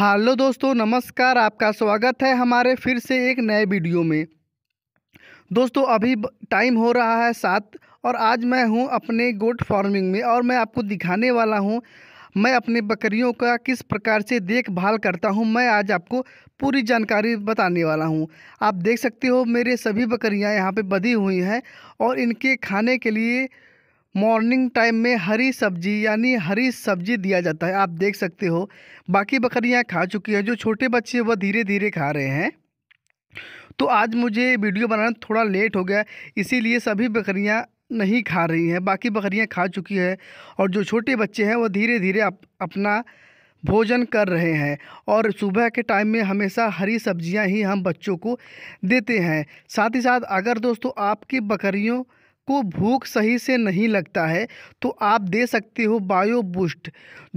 hello दोस्तों नमस्कार आपका स्वागत है हमारे फिर से एक नए वीडियो में दोस्तों अभी टाइम हो रहा है सात और आज मैं हूं अपने गोट फार्मिंग में और मैं आपको दिखाने वाला हूं मैं अपने बकरियों का किस प्रकार से देखभाल करता हूं मैं आज आपको पूरी जानकारी बताने वाला हूं आप देख सकते हो मेरे सभी बकरियां यहां पे बधी हुई हैं और इनके खाने के लिए मॉर्निंग टाइम में हरी सब्जी यानी हरी सब्जी दिया जाता है आप देख सकते हो बाकी बकरियां खा चुकी हैं जो छोटे बच्चे वह धीरे धीरे खा रहे हैं तो आज मुझे वीडियो बनाना थोड़ा लेट हो गया इसीलिए सभी बकरियां नहीं खा रही हैं बाकी बकरियां खा चुकी हैं और जो छोटे बच्चे हैं वह धीरे धीरे अप, अपना भोजन कर रहे हैं और सुबह के टाइम में हमेशा हरी सब्जियां ही हम बच्चों को देते हैं साथ ही साथ अगर दोस्तों आपकी बकरियों आपको भूख सही से नहीं लगता है तो आप दे सकते हो बायो बूस्ट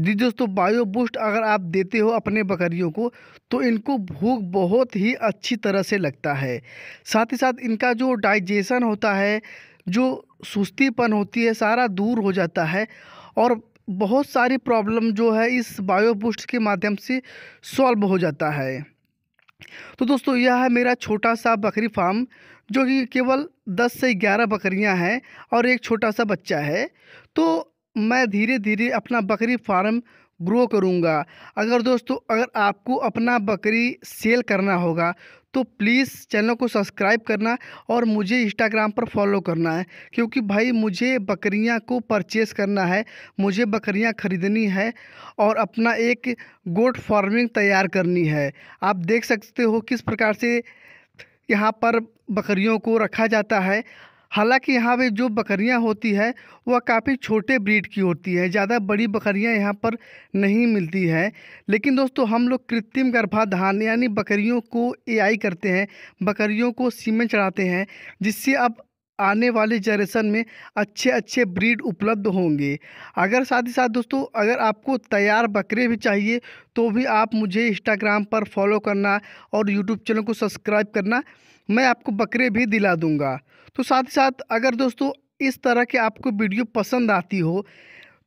जी दोस्तों बायो बूस्ट अगर आप देते हो अपने बकरियों को तो इनको भूख बहुत ही अच्छी तरह से लगता है साथ ही साथ इनका जो डाइजेशन होता है जो सुस्तीपन होती है सारा दूर हो जाता है और बहुत सारी प्रॉब्लम जो है इस बायो बूस्ट के माध्यम से सॉल्व हो जाता है तो दोस्तों यह है मेरा छोटा सा बकरी फार्म जो कि केवल दस से ग्यारह बकरियां हैं और एक छोटा सा बच्चा है तो मैं धीरे धीरे अपना बकरी फार्म ग्रो करूंगा अगर दोस्तों अगर आपको अपना बकरी सेल करना होगा तो प्लीज़ चैनल को सब्सक्राइब करना और मुझे इंस्टाग्राम पर फॉलो करना है क्योंकि भाई मुझे बकरियां को परचेस करना है मुझे बकरियां ख़रीदनी है और अपना एक गोट फार्मिंग तैयार करनी है आप देख सकते हो किस प्रकार से यहाँ पर बकरियों को रखा जाता है हालांकि यहाँ पे जो बकरियाँ होती है वह काफ़ी छोटे ब्रीड की होती है ज़्यादा बड़ी बकरियाँ यहाँ पर नहीं मिलती है लेकिन दोस्तों हम लोग कृत्रिम गर्भाधान यानी बकरियों को एआई करते हैं बकरियों को सीमेंट चढ़ाते हैं जिससे अब आने वाले जनरेशन में अच्छे अच्छे ब्रीड उपलब्ध होंगे अगर साथ ही साथ दोस्तों अगर आपको तैयार बकरे भी चाहिए तो भी आप मुझे इंस्टाग्राम पर फॉलो करना और यूट्यूब चैनल को सब्सक्राइब करना मैं आपको बकरे भी दिला दूँगा तो साथ ही साथ अगर दोस्तों इस तरह के आपको वीडियो पसंद आती हो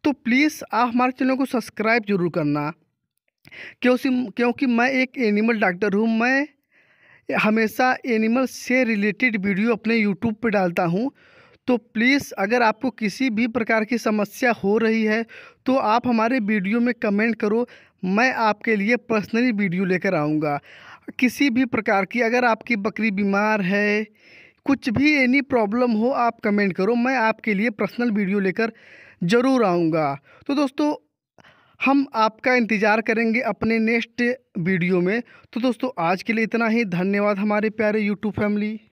तो प्लीज़ आप हमारे चैनल को सब्सक्राइब जरूर करना क्योंकि क्योंकि मैं एक एनिमल डॉक्टर हूँ मैं हमेशा एनिमल से रिलेटेड वीडियो अपने यूट्यूब पर डालता हूँ तो प्लीज़ अगर आपको किसी भी प्रकार की समस्या हो रही है तो आप हमारे वीडियो में कमेंट करो मैं आपके लिए पर्सनली वीडियो लेकर आऊँगा किसी भी प्रकार की अगर आपकी बकरी बीमार है कुछ भी एनी प्रॉब्लम हो आप कमेंट करो मैं आपके लिए पर्सनल वीडियो लेकर ज़रूर आऊँगा तो दोस्तों हम आपका इंतज़ार करेंगे अपने नेक्स्ट वीडियो में तो दोस्तों आज के लिए इतना ही धन्यवाद हमारे प्यारे यूट्यूब फैमिली